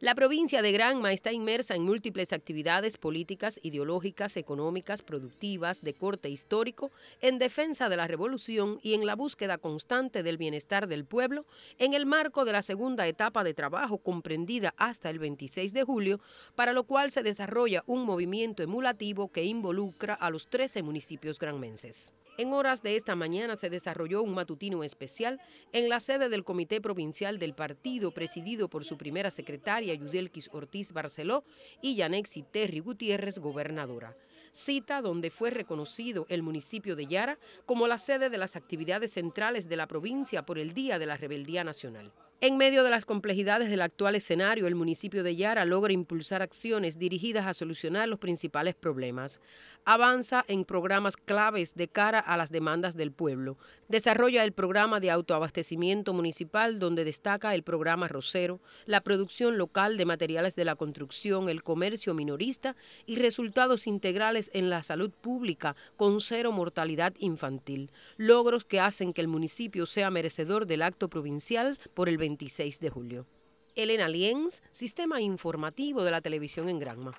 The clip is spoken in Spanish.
La provincia de Granma está inmersa en múltiples actividades políticas, ideológicas, económicas, productivas, de corte histórico, en defensa de la revolución y en la búsqueda constante del bienestar del pueblo, en el marco de la segunda etapa de trabajo comprendida hasta el 26 de julio, para lo cual se desarrolla un movimiento emulativo que involucra a los 13 municipios granmenses. En horas de esta mañana se desarrolló un matutino especial en la sede del Comité Provincial del Partido, presidido por su primera secretaria Yudelkis Ortiz Barceló y Yanexi Terry Gutiérrez, gobernadora cita donde fue reconocido el municipio de Yara como la sede de las actividades centrales de la provincia por el Día de la Rebeldía Nacional. En medio de las complejidades del actual escenario, el municipio de Yara logra impulsar acciones dirigidas a solucionar los principales problemas. Avanza en programas claves de cara a las demandas del pueblo. Desarrolla el programa de autoabastecimiento municipal, donde destaca el programa Rosero, la producción local de materiales de la construcción, el comercio minorista y resultados integrales en la salud pública con cero mortalidad infantil, logros que hacen que el municipio sea merecedor del acto provincial por el 26 de julio. Elena Lienz, Sistema Informativo de la Televisión en Granma.